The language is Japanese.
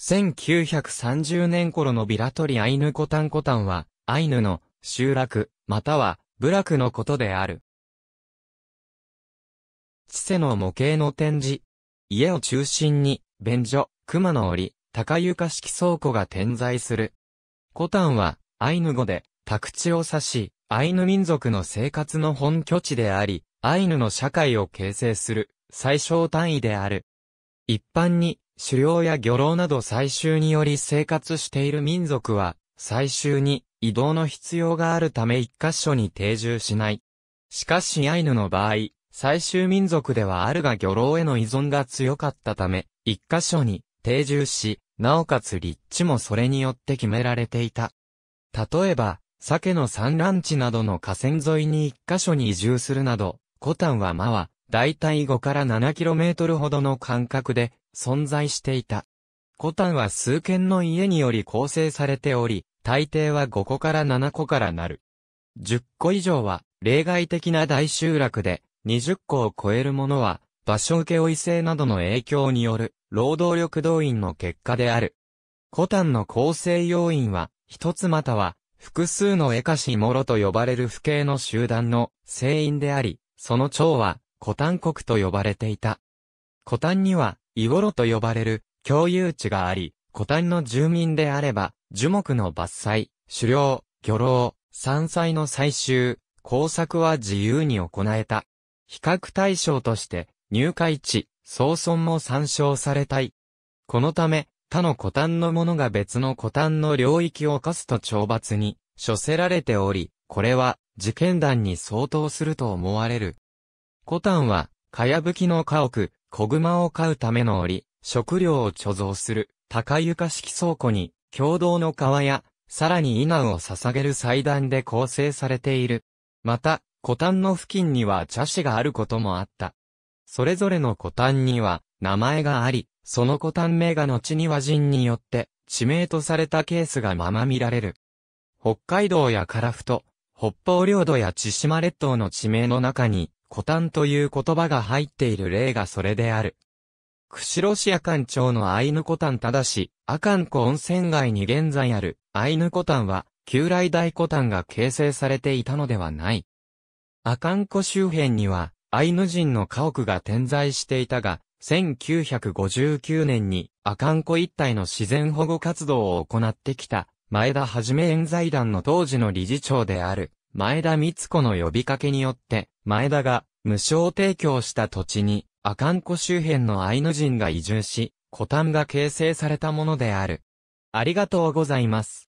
1930年頃のビラトリアイヌコタンコタンは、アイヌの集落、または部落のことである。知世の模型の展示。家を中心に、便所、熊の檻、高床式倉庫が点在する。コタンは、アイヌ語で、宅地を指し、アイヌ民族の生活の本拠地であり、アイヌの社会を形成する、最小単位である。一般に、狩猟や漁労など採集により生活している民族は、採集に移動の必要があるため一箇所に定住しない。しかしアイヌの場合、採集民族ではあるが漁労への依存が強かったため、一箇所に定住し、なおかつ立地もそれによって決められていた。例えば、鮭の産卵地などの河川沿いに一箇所に移住するなど、コタンはマは、大体5から 7km ほどの間隔で存在していた。コタンは数軒の家により構成されており、大抵は5個から7個からなる。10個以上は例外的な大集落で、20個を超えるものは場所受け負い制などの影響による労働力動員の結果である。コタンの構成要因は、一つまたは複数のエカシモロと呼ばれる不景の集団の成因であり、その長は古丹国と呼ばれていた。古丹には、イゴロと呼ばれる共有地があり、古丹の住民であれば、樹木の伐採、狩猟、漁労、山菜の採集、工作は自由に行えた。比較対象として、入会地、総村も参照されたい。このため、他の古丹の者が別の古丹の領域を課すと懲罰に、処せられており、これは、事件団に相当すると思われる。コタンは、かやぶきの家屋、小熊を飼うための檻、食料を貯蔵する、高床式倉庫に、共同の川や、さらに稲を捧げる祭壇で構成されている。また、古ンの付近には茶師があることもあった。それぞれの古ンには名前があり、その古ン。名が後に和人によって地名とされたケースがまま見られる。北海道や樺太、北方領土や千島列島の地名の中に、古丹という言葉が入っている例がそれである。釧路市阿寒町のアイヌ古丹ただし、阿寒湖温泉街に現在あるアイヌ古丹は、旧来大古丹が形成されていたのではない。阿寒湖周辺には、アイヌ人の家屋が点在していたが、1959年に阿寒湖一帯の自然保護活動を行ってきた、前田はじめ冤財団の当時の理事長である、前田光子の呼びかけによって、前田が無償提供した土地に阿寒湖周辺のアイヌ人が移住し、古丹が形成されたものである。ありがとうございます。